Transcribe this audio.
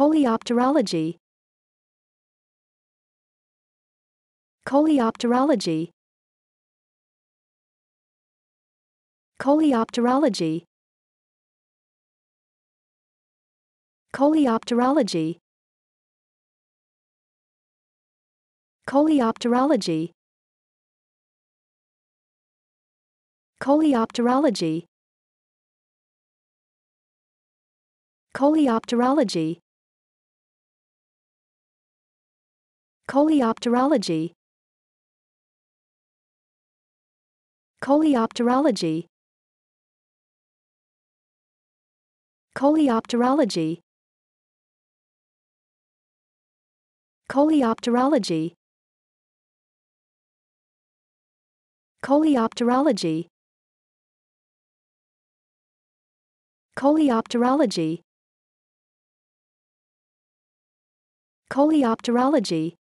Coleopterology Coleopterology Coleopterology Coleopterology Coleopterology Coleopterology Coleopterology Coleopterology Coleopterology Coleopterology Coleopterology Coleopterology Coleopterology Coleopterology